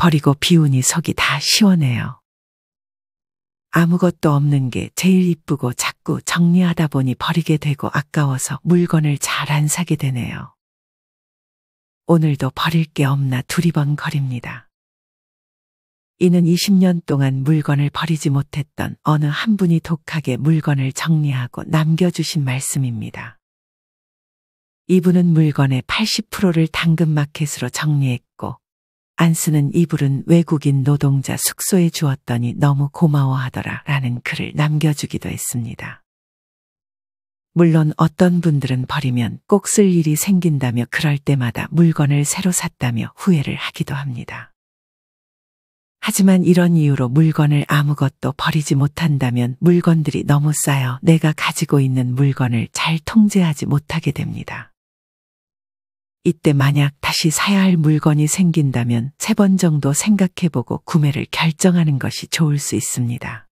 버리고 비우니 속이 다 시원해요. 아무것도 없는 게 제일 이쁘고 자꾸 정리하다 보니 버리게 되고 아까워서 물건을 잘 안 사게 되네요. 오늘도 버릴 게 없나 두리번거립니다. 이는 20년 동안 물건을 버리지 못했던 어느 한 분이 독하게 물건을 정리하고 남겨주신 말씀입니다. 이분은 물건의 80%를 당근마켓으로 정리했고 안 쓰는 이불은 외국인 노동자 숙소에 주었더니 너무 고마워하더라 라는 글을 남겨주기도 했습니다. 물론 어떤 분들은 버리면 꼭 쓸 일이 생긴다며 그럴 때마다 물건을 새로 샀다며 후회를 하기도 합니다. 하지만 이런 이유로 물건을 아무것도 버리지 못한다면 물건들이 너무 쌓여 내가 가지고 있는 물건을 잘 통제하지 못하게 됩니다. 이때 만약 다시 사야 할 물건이 생긴다면 세 번 정도 생각해보고 구매를 결정하는 것이 좋을 수 있습니다.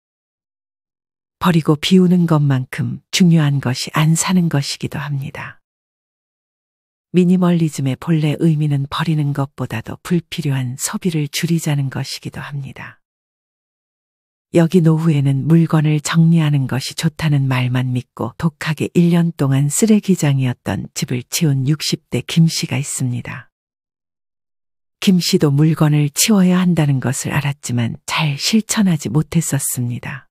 버리고 비우는 것만큼 중요한 것이 안 사는 것이기도 합니다. 미니멀리즘의 본래 의미는 버리는 것보다도 불필요한 소비를 줄이자는 것이기도 합니다. 여기 노후에는 물건을 정리하는 것이 좋다는 말만 믿고 독하게 1년 동안 쓰레기장이었던 집을 치운 60대 김 씨가 있습니다. 김 씨도 물건을 치워야 한다는 것을 알았지만 잘 실천하지 못했었습니다.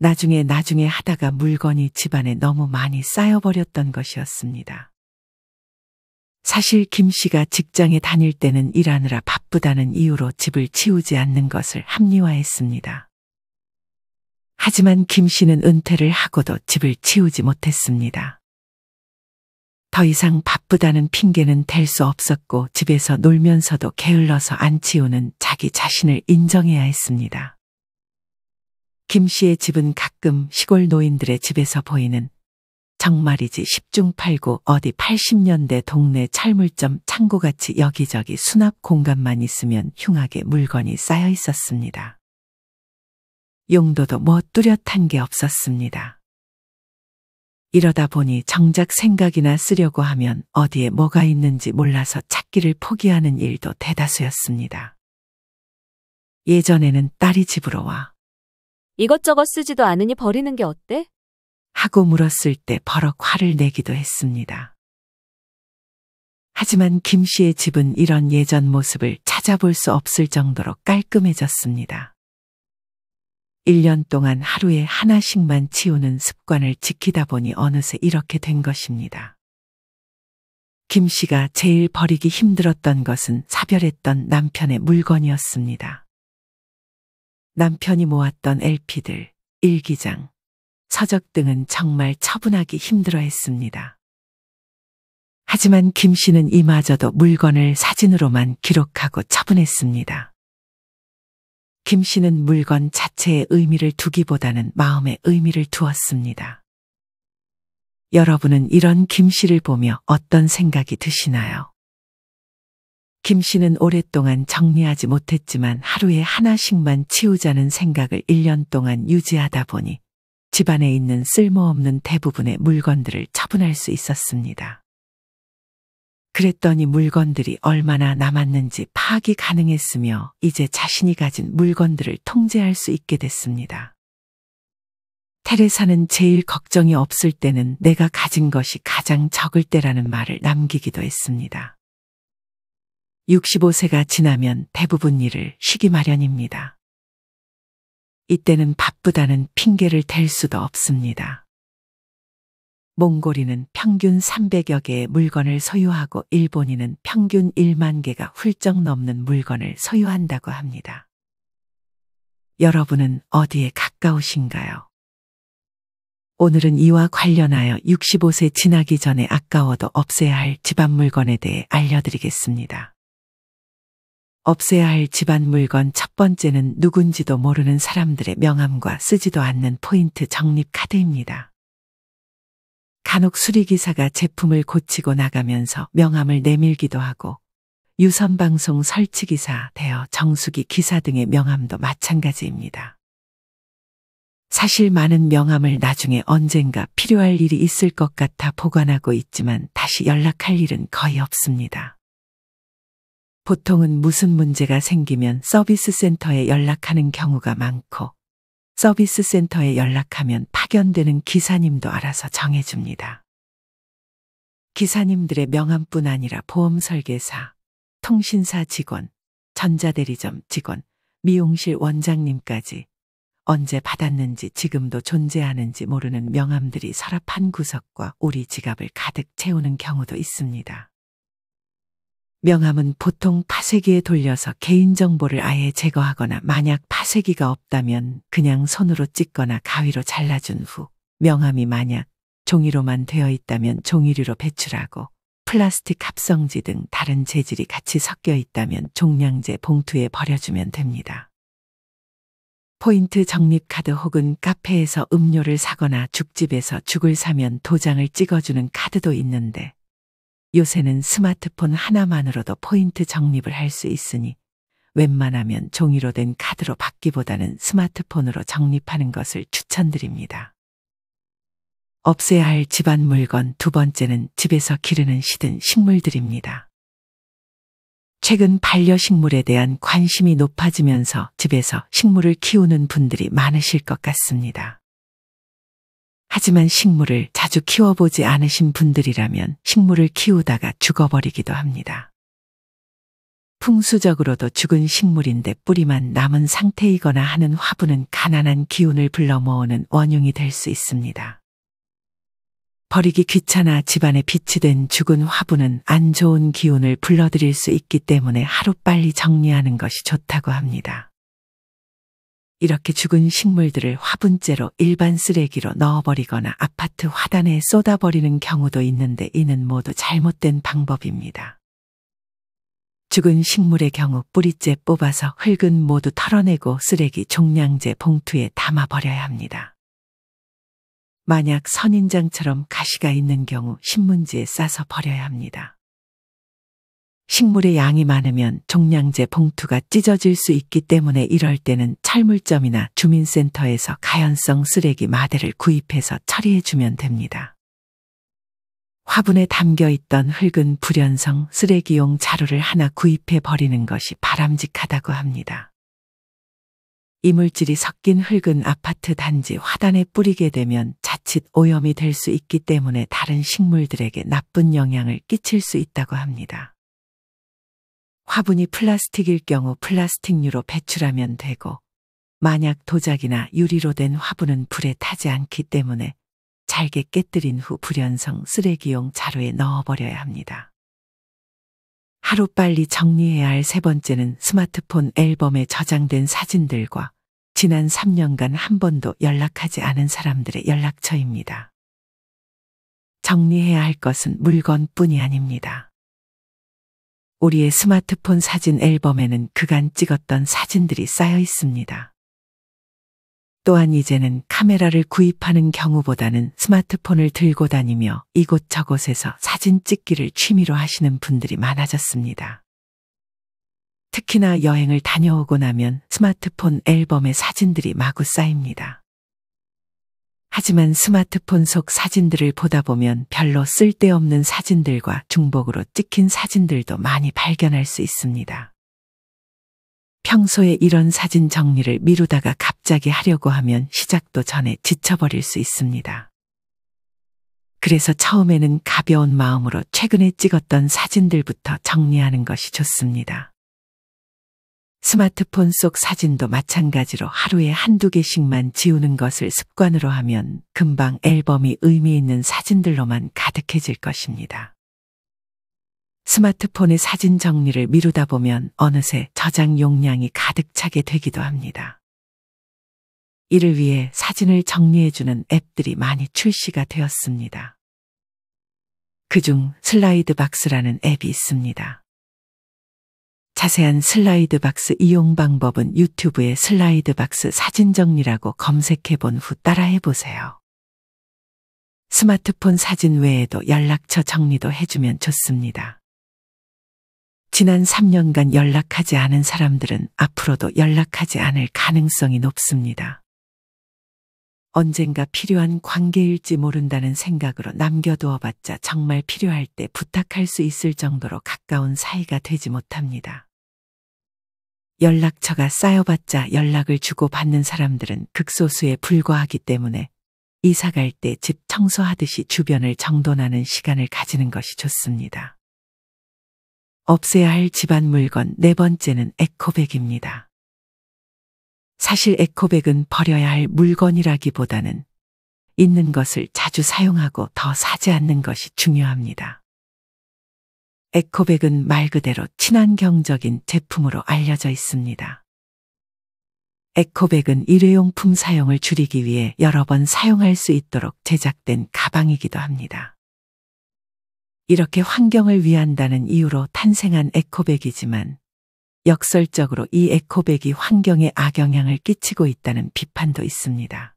나중에 나중에 하다가 물건이 집안에 너무 많이 쌓여버렸던 것이었습니다. 사실 김 씨가 직장에 다닐 때는 일하느라 바쁘다는 이유로 집을 치우지 않는 것을 합리화했습니다. 하지만 김 씨는 은퇴를 하고도 집을 치우지 못했습니다. 더 이상 바쁘다는 핑계는 댈 수 없었고 집에서 놀면서도 게을러서 안 치우는 자기 자신을 인정해야 했습니다. 김 씨의 집은 가끔 시골 노인들의 집에서 보이는 정말이지 십중팔구 어디 80년대 동네 찰물점 창고같이 여기저기 수납 공간만 있으면 흉하게 물건이 쌓여 있었습니다. 용도도 뭐 뚜렷한 게 없었습니다. 이러다 보니 정작 생각이나 쓰려고 하면 어디에 뭐가 있는지 몰라서 찾기를 포기하는 일도 대다수였습니다. 예전에는 딸이 집으로 와 이것저것 쓰지도 않으니 버리는 게 어때? 하고 물었을 때 버럭 화를 내기도 했습니다. 하지만 김 씨의 집은 이런 예전 모습을 찾아볼 수 없을 정도로 깔끔해졌습니다. 1년 동안 하루에 하나씩만 치우는 습관을 지키다 보니 어느새 이렇게 된 것입니다. 김 씨가 제일 버리기 힘들었던 것은 사별했던 남편의 물건이었습니다. 남편이 모았던 LP들, 일기장, 서적 등은 정말 처분하기 힘들어 했습니다. 하지만 김 씨는 이마저도 물건을 사진으로만 기록하고 처분했습니다. 김 씨는 물건 자체의 의미를 두기보다는 마음의 의미를 두었습니다. 여러분은 이런 김 씨를 보며 어떤 생각이 드시나요? 김 씨는 오랫동안 정리하지 못했지만 하루에 하나씩만 치우자는 생각을 1년 동안 유지하다 보니 집안에 있는 쓸모없는 대부분의 물건들을 처분할 수 있었습니다. 그랬더니 물건들이 얼마나 남았는지 파악이 가능했으며 이제 자신이 가진 물건들을 통제할 수 있게 됐습니다. 테레사는 제일 걱정이 없을 때는 내가 가진 것이 가장 적을 때라는 말을 남기기도 했습니다. 65세가 지나면 대부분 일을 쉬기 마련입니다. 이때는 바쁘다는 핑계를 댈 수도 없습니다. 몽골인은 평균 300여 개의 물건을 소유하고 일본인은 평균 1만 개가 훌쩍 넘는 물건을 소유한다고 합니다. 여러분은 어디에 가까우신가요? 오늘은 이와 관련하여 65세 지나기 전에 아까워도 없애야 할 집안 물건에 대해 알려드리겠습니다. 없애야 할 집안 물건 첫 번째는 누군지도 모르는 사람들의 명함과 쓰지도 않는 포인트 적립 카드입니다. 간혹 수리기사가 제품을 고치고 나가면서 명함을 내밀기도 하고 유선방송 설치기사, 대여, 정수기 기사 등의 명함도 마찬가지입니다. 사실 많은 명함을 나중에 언젠가 필요할 일이 있을 것 같아 보관하고 있지만 다시 연락할 일은 거의 없습니다. 보통은 무슨 문제가 생기면 서비스 센터에 연락하는 경우가 많고 서비스 센터에 연락하면 파견되는 기사님도 알아서 정해줍니다. 기사님들의 명함뿐 아니라 보험 설계사, 통신사 직원, 전자대리점 직원, 미용실 원장님까지 언제 받았는지 지금도 존재하는지 모르는 명함들이 서랍 한 구석과 우리 지갑을 가득 채우는 경우도 있습니다. 명함은 보통 파쇄기에 돌려서 개인정보를 아예 제거하거나 만약 파쇄기가 없다면 그냥 손으로 찍거나 가위로 잘라준 후 명함이 만약 종이로만 되어 있다면 종이류로 배출하고 플라스틱 합성지 등 다른 재질이 같이 섞여 있다면 종량제 봉투에 버려주면 됩니다. 포인트 적립 카드 혹은 카페에서 음료를 사거나 죽집에서 죽을 사면 도장을 찍어주는 카드도 있는데 요새는 스마트폰 하나만으로도 포인트 적립을 할 수 있으니 웬만하면 종이로 된 카드로 받기보다는 스마트폰으로 적립하는 것을 추천드립니다. 없애야 할 집안 물건 두 번째는 집에서 기르는 시든 식물들입니다. 최근 반려식물에 대한 관심이 높아지면서 집에서 식물을 키우는 분들이 많으실 것 같습니다. 하지만 식물을 자주 키워보지 않으신 분들이라면 식물을 키우다가 죽어버리기도 합니다. 풍수적으로도 죽은 식물인데 뿌리만 남은 상태이거나 하는 화분은 가난한 기운을 불러 모으는 원흉이 될 수 있습니다. 버리기 귀찮아 집안에 빛이 된 죽은 화분은 안 좋은 기운을 불러들일 수 있기 때문에 하루빨리 정리하는 것이 좋다고 합니다. 이렇게 죽은 식물들을 화분째로 일반 쓰레기로 넣어버리거나 아파트 화단에 쏟아버리는 경우도 있는데 이는 모두 잘못된 방법입니다. 죽은 식물의 경우 뿌리째 뽑아서 흙은 모두 털어내고 쓰레기 종량제 봉투에 담아버려야 합니다. 만약 선인장처럼 가시가 있는 경우 신문지에 싸서 버려야 합니다. 식물의 양이 많으면 종량제 봉투가 찢어질 수 있기 때문에 이럴 때는 철물점이나 주민센터에서 가연성 쓰레기 마대를 구입해서 처리해주면 됩니다. 화분에 담겨 있던 흙은 불연성 쓰레기용 자루를 하나 구입해 버리는 것이 바람직하다고 합니다. 이물질이 섞인 흙은 아파트 단지 화단에 뿌리게 되면 자칫 오염이 될 수 있기 때문에 다른 식물들에게 나쁜 영향을 끼칠 수 있다고 합니다. 화분이 플라스틱일 경우 플라스틱류로 배출하면 되고 만약 도자기나 유리로 된 화분은 불에 타지 않기 때문에 잘게 깨뜨린 후 불연성 쓰레기용 자루에 넣어버려야 합니다. 하루빨리 정리해야 할 세 번째는 스마트폰 앨범에 저장된 사진들과 지난 3년간 한 번도 연락하지 않은 사람들의 연락처입니다. 정리해야 할 것은 물건뿐이 아닙니다. 우리의 스마트폰 사진 앨범에는 그간 찍었던 사진들이 쌓여 있습니다. 또한 이제는 카메라를 구입하는 경우보다는 스마트폰을 들고 다니며 이곳저곳에서 사진 찍기를 취미로 하시는 분들이 많아졌습니다. 특히나 여행을 다녀오고 나면 스마트폰 앨범의 사진들이 마구 쌓입니다. 하지만 스마트폰 속 사진들을 보다 보면 별로 쓸데없는 사진들과 중복으로 찍힌 사진들도 많이 발견할 수 있습니다. 평소에 이런 사진 정리를 미루다가 갑자기 하려고 하면 시작도 전에 지쳐버릴 수 있습니다. 그래서 처음에는 가벼운 마음으로 최근에 찍었던 사진들부터 정리하는 것이 좋습니다. 스마트폰 속 사진도 마찬가지로 하루에 한두 개씩만 지우는 것을 습관으로 하면 금방 앨범이 의미 있는 사진들로만 가득해질 것입니다. 스마트폰의 사진 정리를 미루다 보면 어느새 저장 용량이 가득 차게 되기도 합니다. 이를 위해 사진을 정리해주는 앱들이 많이 출시가 되었습니다. 그 중 슬라이드 박스라는 앱이 있습니다. 자세한 슬라이드 박스 이용 방법은 유튜브에 슬라이드 박스 사진 정리라고 검색해 본 후 따라해 보세요. 스마트폰 사진 외에도 연락처 정리도 해주면 좋습니다. 지난 3년간 연락하지 않은 사람들은 앞으로도 연락하지 않을 가능성이 높습니다. 언젠가 필요한 관계일지 모른다는 생각으로 남겨두어 봤자 정말 필요할 때 부탁할 수 있을 정도로 가까운 사이가 되지 못합니다. 연락처가 쌓여봤자 연락을 주고 받는 사람들은 극소수에 불과하기 때문에 이사 갈 때 집 청소하듯이 주변을 정돈하는 시간을 가지는 것이 좋습니다. 없애야 할 집안 물건 네 번째는 에코백입니다. 사실 에코백은 버려야 할 물건이라기보다는 있는 것을 자주 사용하고 더 사지 않는 것이 중요합니다. 에코백은 말 그대로 친환경적인 제품으로 알려져 있습니다. 에코백은 일회용품 사용을 줄이기 위해 여러 번 사용할 수 있도록 제작된 가방이기도 합니다. 이렇게 환경을 위한다는 이유로 탄생한 에코백이지만 역설적으로 이 에코백이 환경에 악영향을 끼치고 있다는 비판도 있습니다.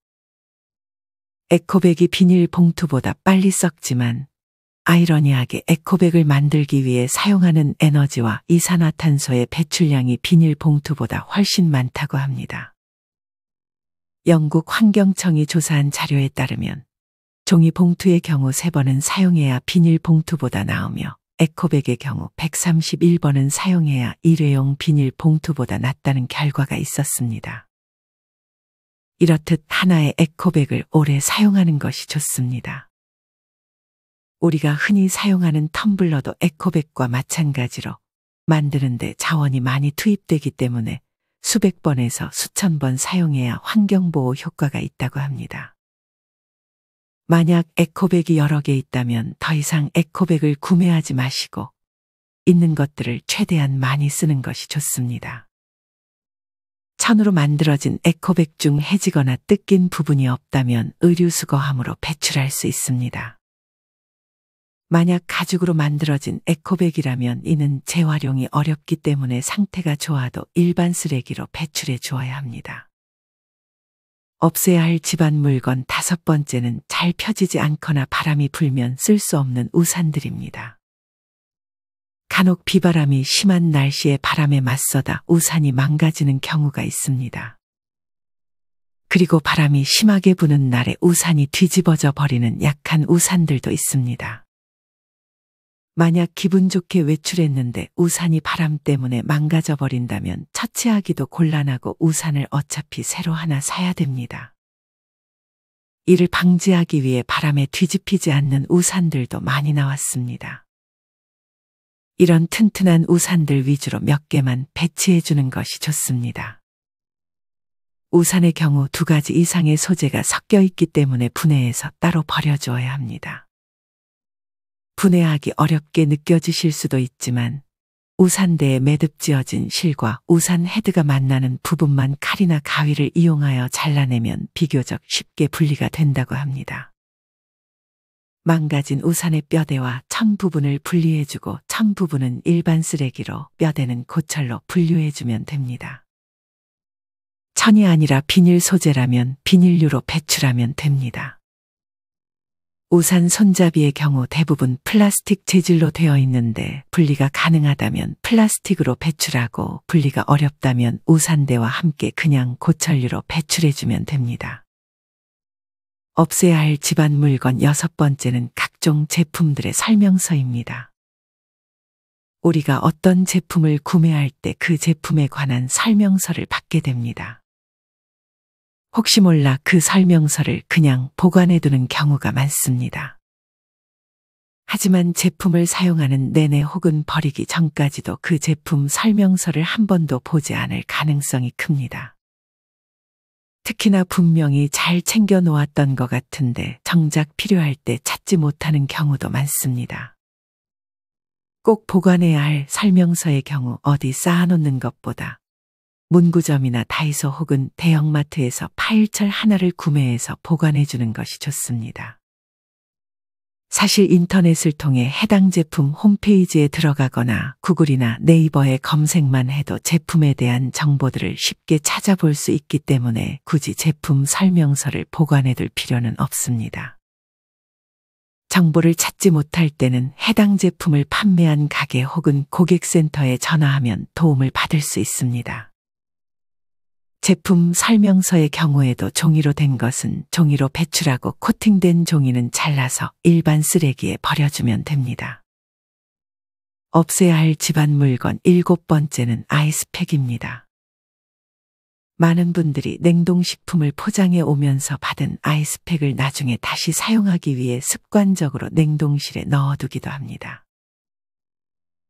에코백이 비닐봉투보다 빨리 썩지만 아이러니하게 에코백을 만들기 위해 사용하는 에너지와 이산화탄소의 배출량이 비닐봉투보다 훨씬 많다고 합니다. 영국 환경청이 조사한 자료에 따르면 종이봉투의 경우 3번은 사용해야 비닐봉투보다 나오며 에코백의 경우 131번은 사용해야 일회용 비닐봉투보다 낫다는 결과가 있었습니다. 이렇듯 하나의 에코백을 오래 사용하는 것이 좋습니다. 우리가 흔히 사용하는 텀블러도 에코백과 마찬가지로 만드는데 자원이 많이 투입되기 때문에 수백 번에서 수천 번 사용해야 환경보호 효과가 있다고 합니다. 만약 에코백이 여러 개 있다면 더 이상 에코백을 구매하지 마시고 있는 것들을 최대한 많이 쓰는 것이 좋습니다. 천으로 만들어진 에코백 중 해지거나 뜯긴 부분이 없다면 의류 수거함으로 배출할 수 있습니다. 만약 가죽으로 만들어진 에코백이라면 이는 재활용이 어렵기 때문에 상태가 좋아도 일반 쓰레기로 배출해 주어야 합니다. 없애야 할 집안 물건 다섯 번째는 잘 펴지지 않거나 바람이 불면 쓸 수 없는 우산들입니다. 간혹 비바람이 심한 날씨에 바람에 맞서다 우산이 망가지는 경우가 있습니다. 그리고 바람이 심하게 부는 날에 우산이 뒤집어져 버리는 약한 우산들도 있습니다. 만약 기분 좋게 외출했는데 우산이 바람 때문에 망가져 버린다면 처치하기도 곤란하고 우산을 어차피 새로 하나 사야 됩니다. 이를 방지하기 위해 바람에 뒤집히지 않는 우산들도 많이 나왔습니다. 이런 튼튼한 우산들 위주로 몇 개만 배치해 주는 것이 좋습니다. 우산의 경우 두 가지 이상의 소재가 섞여 있기 때문에 분해해서 따로 버려주어야 합니다. 분해하기 어렵게 느껴지실 수도 있지만 우산대에 매듭지어진 실과 우산 헤드가 만나는 부분만 칼이나 가위를 이용하여 잘라내면 비교적 쉽게 분리가 된다고 합니다. 망가진 우산의 뼈대와 청 부분을 분리해주고 청 부분은 일반 쓰레기로 뼈대는 고철로 분류해주면 됩니다. 천이 아니라 비닐 소재라면 비닐류로 배출하면 됩니다. 우산 손잡이의 경우 대부분 플라스틱 재질로 되어 있는데 분리가 가능하다면 플라스틱으로 배출하고 분리가 어렵다면 우산대와 함께 그냥 고철류로 배출해주면 됩니다. 없애야 할 집안 물건 여섯 번째는 각종 제품들의 설명서입니다. 우리가 어떤 제품을 구매할 때 그 제품에 관한 설명서를 받게 됩니다. 혹시 몰라 그 설명서를 그냥 보관해두는 경우가 많습니다. 하지만 제품을 사용하는 내내 혹은 버리기 전까지도 그 제품 설명서를 한 번도 보지 않을 가능성이 큽니다. 특히나 분명히 잘 챙겨 놓았던 것 같은데 정작 필요할 때 찾지 못하는 경우도 많습니다. 꼭 보관해야 할 설명서의 경우 어디 쌓아놓는 것보다 문구점이나 다이소 혹은 대형마트에서 파일철 하나를 구매해서 보관해 주는 것이 좋습니다. 사실 인터넷을 통해 해당 제품 홈페이지에 들어가거나 구글이나 네이버에 검색만 해도 제품에 대한 정보들을 쉽게 찾아볼 수 있기 때문에 굳이 제품 설명서를 보관해 둘 필요는 없습니다. 정보를 찾지 못할 때는 해당 제품을 판매한 가게 혹은 고객센터에 전화하면 도움을 받을 수 있습니다. 제품 설명서의 경우에도 종이로 된 것은 종이로 배출하고 코팅된 종이는 잘라서 일반 쓰레기에 버려주면 됩니다. 없애야 할 집안 물건 일곱 번째는 아이스팩입니다. 많은 분들이 냉동식품을 포장해 오면서 받은 아이스팩을 나중에 다시 사용하기 위해 습관적으로 냉동실에 넣어두기도 합니다.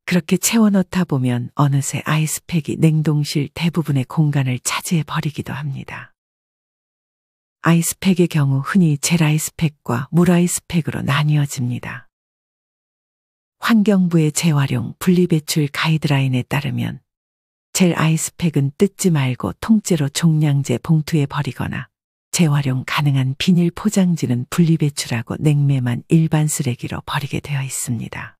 그렇게 채워넣다 보면 어느새 아이스팩이 냉동실 대부분의 공간을 차지해 버리기도 합니다. 아이스팩의 경우 흔히 젤아이스팩과 물아이스팩으로 나뉘어집니다. 환경부의 재활용 분리배출 가이드라인에 따르면 젤아이스팩은 뜯지 말고 통째로 종량제 봉투에 버리거나 재활용 가능한 비닐 포장지는 분리배출하고 냉매만 일반 쓰레기로 버리게 되어 있습니다.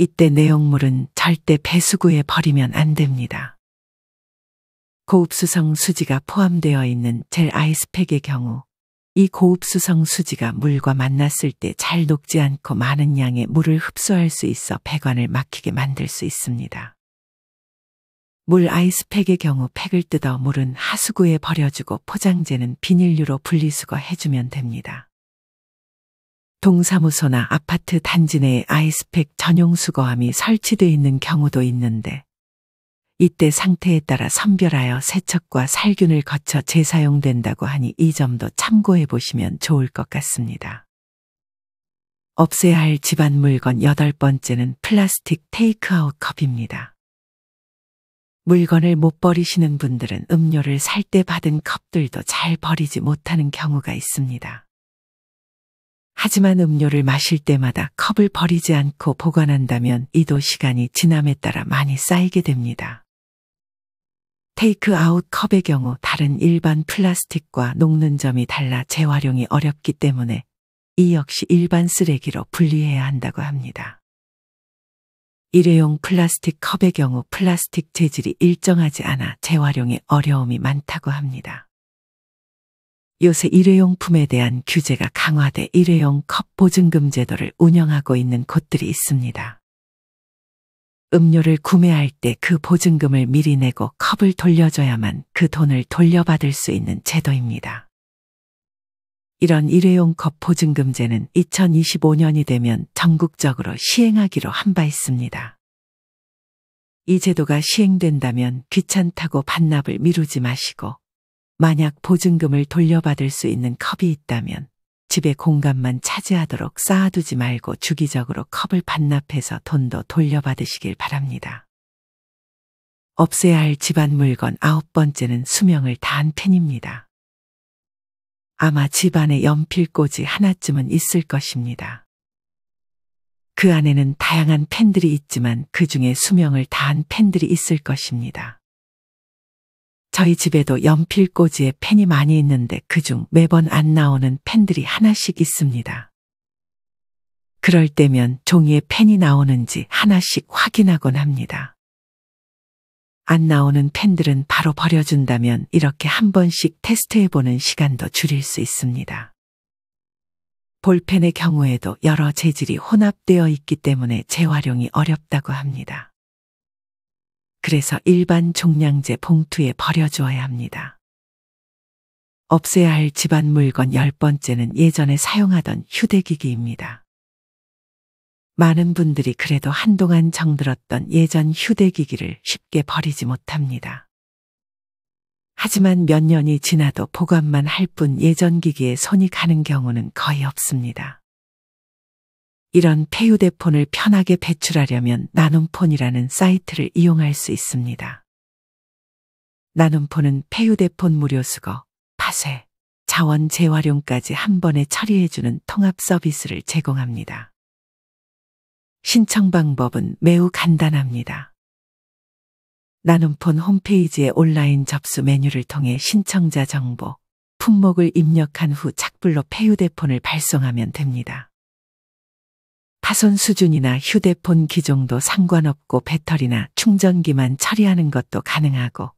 이때 내용물은 절대 배수구에 버리면 안 됩니다. 고읍수성 수지가 포함되어 있는 젤 아이스팩의 경우 이 고읍수성 수지가 물과 만났을 때 잘 녹지 않고 많은 양의 물을 흡수할 수 있어 배관을 막히게 만들 수 있습니다. 물 아이스팩의 경우 팩을 뜯어 물은 하수구에 버려주고 포장재는 비닐류로 분리수거 해주면 됩니다. 동사무소나 아파트 단지 내에 아이스팩 전용 수거함이 설치되어 있는 경우도 있는데 이때 상태에 따라 선별하여 세척과 살균을 거쳐 재사용된다고 하니 이 점도 참고해 보시면 좋을 것 같습니다. 없애야 할 집안 물건 여덟 번째는 플라스틱 테이크아웃 컵입니다. 물건을 못 버리시는 분들은 음료를 살 때 받은 컵들도 잘 버리지 못하는 경우가 있습니다. 하지만 음료를 마실 때마다 컵을 버리지 않고 보관한다면 이도 시간이 지남에 따라 많이 쌓이게 됩니다. 테이크아웃 컵의 경우 다른 일반 플라스틱과 녹는 점이 달라 재활용이 어렵기 때문에 이 역시 일반 쓰레기로 분리해야 한다고 합니다. 일회용 플라스틱 컵의 경우 플라스틱 재질이 일정하지 않아 재활용에 어려움이 많다고 합니다. 요새 일회용품에 대한 규제가 강화돼 일회용 컵 보증금 제도를 운영하고 있는 곳들이 있습니다. 음료를 구매할 때 그 보증금을 미리 내고 컵을 돌려줘야만 그 돈을 돌려받을 수 있는 제도입니다. 이런 일회용 컵 보증금제는 2025년이 되면 전국적으로 시행하기로 한 바 있습니다. 이 제도가 시행된다면 귀찮다고 반납을 미루지 마시고 만약 보증금을 돌려받을 수 있는 컵이 있다면 집에 공간만 차지하도록 쌓아두지 말고 주기적으로 컵을 반납해서 돈도 돌려받으시길 바랍니다. 없애야 할 집안 물건 아홉 번째는 수명을 다한 펜입니다. 아마 집안에 연필꽂이 하나쯤은 있을 것입니다. 그 안에는 다양한 펜들이 있지만 그 중에 수명을 다한 펜들이 있을 것입니다. 저희 집에도 연필꽂이에 펜이 많이 있는데 그중 매번 안 나오는 펜들이 하나씩 있습니다. 그럴 때면 종이에 펜이 나오는지 하나씩 확인하곤 합니다. 안 나오는 펜들은 바로 버려준다면 이렇게 한 번씩 테스트해보는 시간도 줄일 수 있습니다. 볼펜의 경우에도 여러 재질이 혼합되어 있기 때문에 재활용이 어렵다고 합니다. 그래서 일반 종량제 봉투에 버려주어야 합니다. 없애야 할 집안 물건 열 번째는 예전에 사용하던 휴대기기입니다. 많은 분들이 그래도 한동안 정들었던 예전 휴대기기를 쉽게 버리지 못합니다. 하지만 몇 년이 지나도 보관만 할 뿐 예전 기기에 손이 가는 경우는 거의 없습니다. 이런 폐유대폰을 편하게 배출하려면 나눔폰이라는 사이트를 이용할 수 있습니다. 나눔폰은 폐유대폰 무료 수거, 파쇄, 자원 재활용까지 한 번에 처리해주는 통합 서비스를 제공합니다. 신청 방법은 매우 간단합니다. 나눔폰 홈페이지의 온라인 접수 메뉴를 통해 신청자 정보, 품목을 입력한 후 착불로 폐유대폰을 발송하면 됩니다. 파손 수준이나 휴대폰 기종도 상관없고 배터리나 충전기만 처리하는 것도 가능하고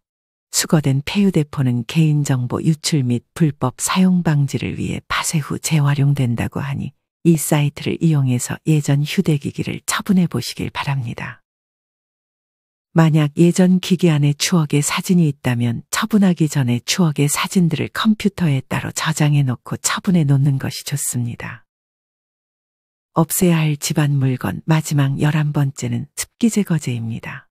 수거된 폐휴대폰은 개인정보 유출 및 불법 사용 방지를 위해 파쇄 후 재활용된다고 하니 이 사이트를 이용해서 예전 휴대기기를 처분해 보시길 바랍니다. 만약 예전 기기 안에 추억의 사진이 있다면 처분하기 전에 추억의 사진들을 컴퓨터에 따로 저장해 놓고 처분해 놓는 것이 좋습니다. 없애야 할 집안 물건 마지막 11번째는 습기 제거제입니다.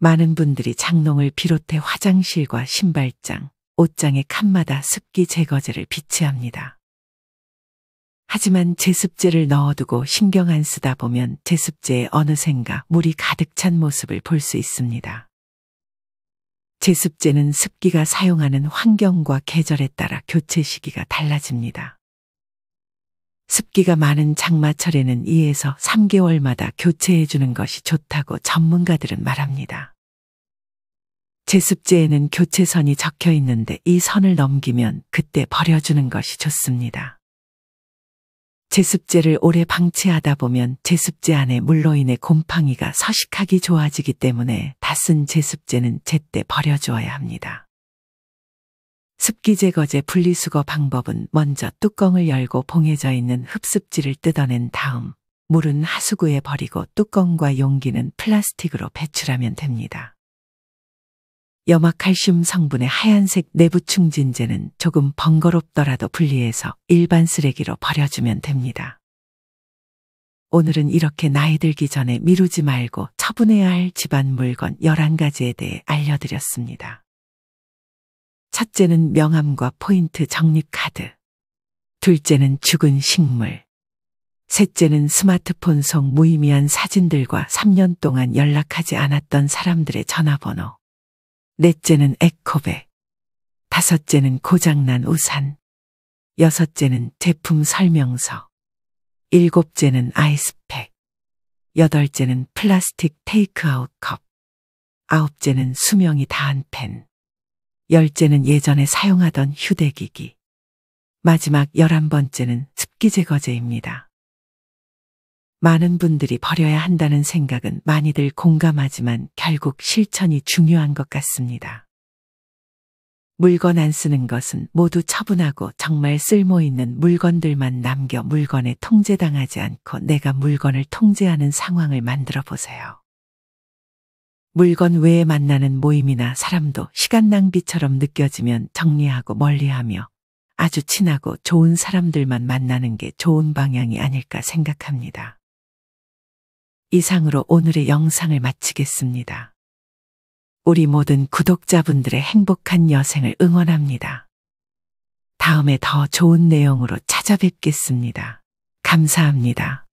많은 분들이 장롱을 비롯해 화장실과 신발장, 옷장의 칸마다 습기 제거제를 비치합니다. 하지만 제습제를 넣어두고 신경 안 쓰다 보면 제습제에 어느샌가 물이 가득 찬 모습을 볼 수 있습니다. 제습제는 습기가 사용하는 환경과 계절에 따라 교체 시기가 달라집니다. 습기가 많은 장마철에는 2에서 3개월마다 교체해 주는 것이 좋다고 전문가들은 말합니다. 제습제에는 교체선이 적혀 있는데 이 선을 넘기면 그때 버려주는 것이 좋습니다. 제습제를 오래 방치하다 보면 제습제 안에 물로 인해 곰팡이가 서식하기 좋아지기 때문에 다 쓴 제습제는 제때 버려주어야 합니다. 습기 제거제 분리수거 방법은 먼저 뚜껑을 열고 봉해져 있는 흡습지를 뜯어낸 다음 물은 하수구에 버리고 뚜껑과 용기는 플라스틱으로 배출하면 됩니다. 염화칼슘 성분의 하얀색 내부 충진제는 조금 번거롭더라도 분리해서 일반 쓰레기로 버려주면 됩니다. 오늘은 이렇게 나이 들기 전에 미루지 말고 처분해야 할 집안 물건 11가지에 대해 알려드렸습니다. 첫째는 명함과 포인트 적립 카드. 둘째는 죽은 식물. 셋째는 스마트폰 속 무의미한 사진들과 3년 동안 연락하지 않았던 사람들의 전화번호. 넷째는 에코백. 다섯째는 고장난 우산. 여섯째는 제품 설명서. 일곱째는 아이스팩. 여덟째는 플라스틱 테이크아웃 컵. 아홉째는 수명이 다한 펜. 열째는 예전에 사용하던 휴대기기. 마지막 열한 번째는 습기 제거제입니다. 많은 분들이 버려야 한다는 생각은 많이들 공감하지만 결국 실천이 중요한 것 같습니다. 물건 안 쓰는 것은 모두 처분하고 정말 쓸모 있는 물건들만 남겨 물건에 통제당하지 않고 내가 물건을 통제하는 상황을 만들어 보세요. 물건 외에 만나는 모임이나 사람도 시간 낭비처럼 느껴지면 정리하고 멀리하며 아주 친하고 좋은 사람들만 만나는 게 좋은 방향이 아닐까 생각합니다. 이상으로 오늘의 영상을 마치겠습니다. 우리 모든 구독자분들의 행복한 여생을 응원합니다. 다음에 더 좋은 내용으로 찾아뵙겠습니다. 감사합니다.